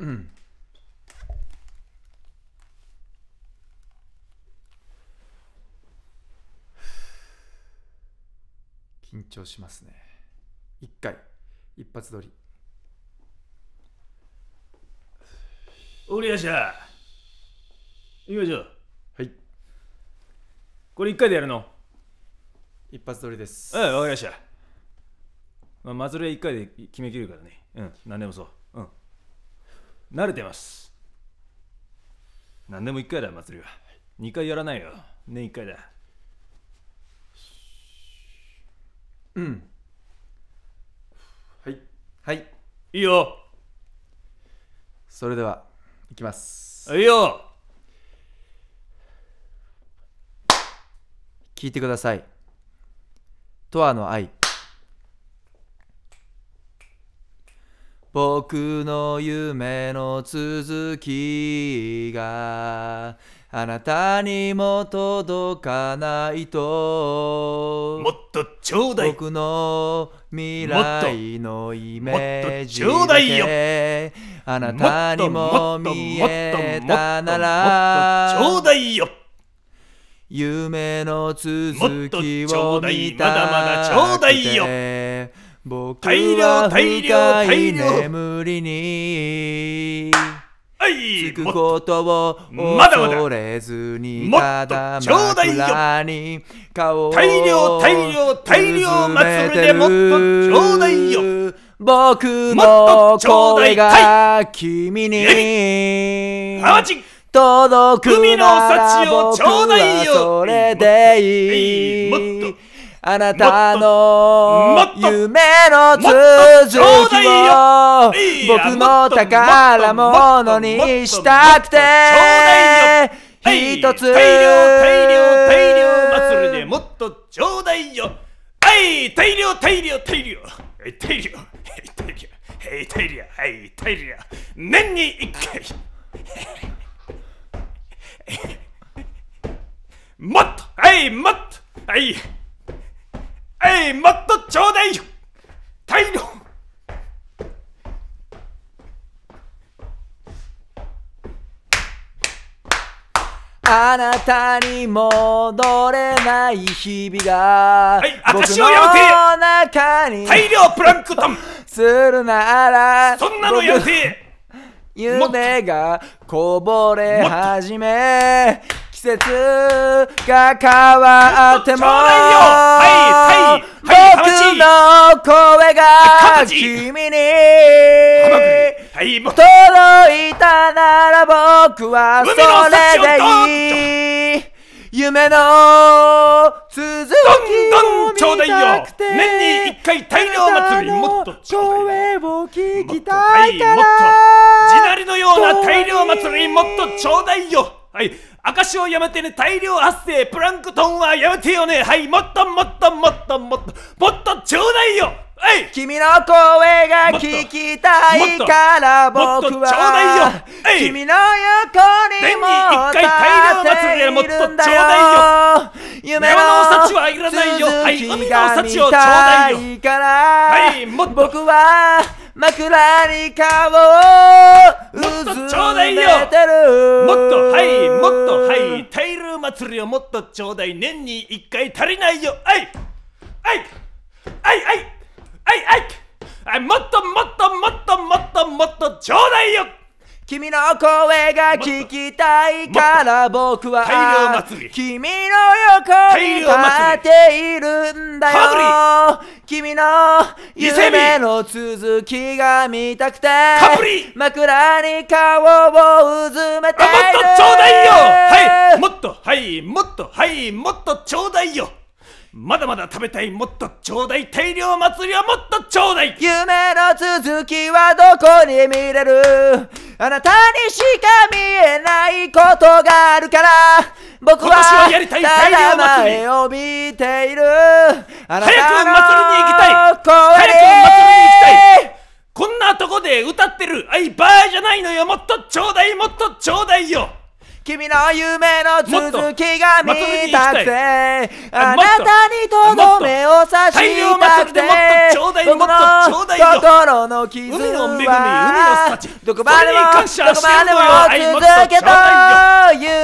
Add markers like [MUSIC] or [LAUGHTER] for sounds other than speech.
うん。緊張しますね。一回、一発撮り。おりやしゃいきましょう。はい。これ一回でやるの一発撮りです。うん、わかりました。まあ、まずは一回で決めきるからね。うん、何でもそう。慣れてます何でも1回だ祭りは2回やらないよ年1回だうんはいはいいいよそれではいきますいいよ聞いてください「とわの愛」僕の夢の続きがあなたにも届かないともっとちょうだい僕の未来のイメージであなたにも見えたならちょうだいよ夢の続きを見たくもっとちょうだいよまだまだちょうだいよ僕は深い眠りにつくことを恐れずにただ枕に顔を大量大量大量祭りでもっとちょうだいよ僕の声が君に届くなら僕はそれでいいあなたの夢の続きを僕の宝物にしたくて一つ大量大量大量祭りでもっとちょうだいよはい大量大量大量大量大量はい大量はい大量年に一回もっとはいもっとはいもっとちょうだい大量あなたに戻れない日々が、はい、僕の中に大量プランクトン [LAUGHS] するならそんなのやめて夢がこぼれ始め季節が変わってもはいはいはい僕の声が君に届いたなら僕はそれでいい夢の続きを見たくてどんどんちょうだいよ年に一回大量祭りもっとちょうだいを聞きたいはい、もっと地鳴りのような大量祭りもっとちょうだいよはい。赤潮やめてね、大量発生、プランクトンはやめてよね。はい。もっともっともっともっと、もっとちょうだいよはい君の声が聞きたいから僕はもっとちょうだいよい君の横にも一回大量祭りでもっとちょうだいよ夢のお幸はいらないよはい、海のお幸をちょうだいよはい、もっと僕は枕に顔をもっとちょうだいよもっとはいもっとはいタイル祭りをもっとちょうだい年に一回足りないよあいあいあいあいあいあいもっともっともっともっともっとちょうだいよ君の声が聞きたいから僕は君の横に立っているんだよ君の夢の続きが見たくて枕に顔をうずめてもっとちょうだいよはいもっとはいもっとはいもっとちょうだいよまだまだ食べたいもっとちょうだい大量祭りはもっとちょうだい夢の続きはどこに見れるあなたにしか見えないことがあるから僕はただ前を見ているあなたの早く祭りに行きたい早く祭りに行きたいこんなとこで歌ってるあいバーじゃないのよもっとちょうだいもっとちょうだいよ君の夢の続きが見たくてあなたにとどめを刺したくて僕の心の傷はどこまでもどこまでも続けという